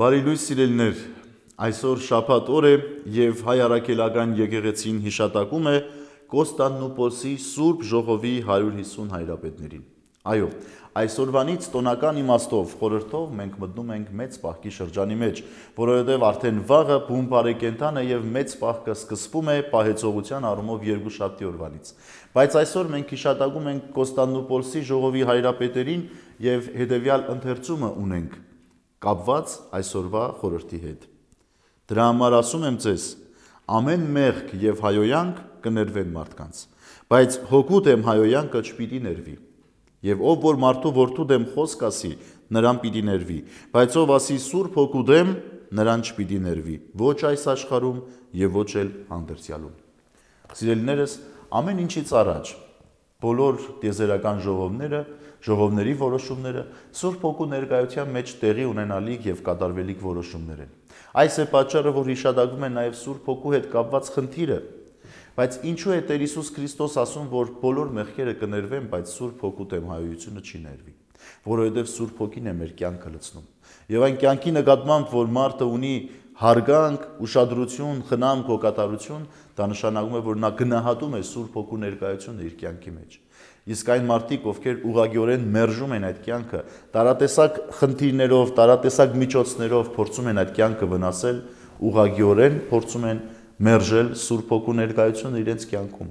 Բարի լույս սիրելիներ, այսօր շաբաթ օր է եւ հայ առաքելական եկեղեցին հիշատակում է Կոստանդնուպոլսի Սուրբ Ժողովի 150 հայրապետներին։ Այո, այսօրվանից տոնական իմաստով խորհրդով մենք մտնում ենք մեծ պահքի շրջանի մեջ, որովհետև արդեն վաղը բուն բարեկենտան է եւ մեծ պահքը սկսվում է պահեցողության առումով երկու շաբթի օրվանից։ Բայց այսօր մենք հիշատակում ենք Կոստանդնուպոլսի Ժողովի հայրապետերին եւ հետեւյալ ընթերցումը ունենք կապված այսօրվա խորհրդի հետ։ Դրա համար ասում եմ ձեզ, ամեն մեղք եւ հայոյանք կներվեն մարդկանց, բայց հոգու դեմ հայոյանքը չպիտի ներվի։ Եվ ով որ մարդու որդու դեմ խոսք ասի, նրան պիտի ներվի, բայց ով ասի սուրբ հոգու դեմ, նրան չպիտի ներվի, ոչ այս աշխարհում եւ ոչ էլ հանդերձյալում։ Սիրելիներս, ամեն ինչից առաջ բոլոր տիեզերական ժողովները, ժողովների որոշումները Սուրբ Հոգու ներկայության մեջ տեղի ունենալիք եւ կատարվելիք որոշումներ են։ Այս է պատճառը, որ հիշադակվում է նաեւ Սուրբ Հոգու հետ կապված խնդիրը։ Բայց ինչու է Տեր Հիսուս Քրիստոս ասում, որ բոլոր մեղքերը կներվեն, բայց Սուրբ Հոգու դեմ հայությունը չի ներվի, որովհետեւ Սուրբ Հոգին է մեր կյանքը լցնում։ Եվ այն կյանքի նկատմամբ, որ մարդը ունի հարգանք, ուշադրություն, խնամք, օկատարություն, դա նշանակում է, որ նա գնահատում է Սուրբ Հոգու ներկայությունը իր կյանքի մեջ։ Իսկ այն մարդիկ, ովքեր ուղագիորեն մերժում են այդ կյանքը, տարատեսակ խնդիրներով, տարատեսակ միջոցներով փորձում են այդ կյանքը վնասել, ուղագիորեն փորձում են մերժել Սուրբ Հոգու ներկայությունը իրենց կյանքում։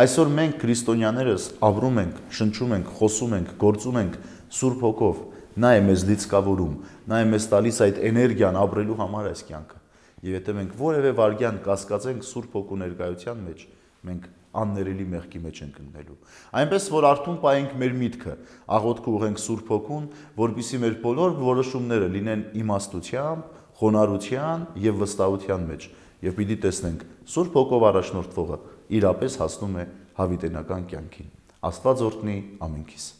Այսօր մենք քրիստոնյաներս ապրում ենք, շնչում ենք, խոսում ենք, գործում ենք Սուրբ Հոգով, Նա է մեզ լիցկավորում, նա է մեզ տալիս այդ էներգիան ապրելու համար այս կյանքը։ Եվ եթե մենք որևէ վարգյան կասկածենք Սուրբ Հոգու ներկայության մեջ, մենք աններելի մեղքի մեջ ենք ընկնելու։ Այնպես որ արթուն պայենք մեր միտքը, աղոթք ուղենք Սուրբ Հոգուն, որբիսի մեր բոլոր որոշումները լինեն իմաստությամբ, խոնարհության եւ վստահության մեջ։ Եվ պիտի տեսնենք Սուրբ Հոգով առաջնորդվողը իրապես հասնում է հավիտենական կյանքին։ Աստված օրհնի ամենքիս։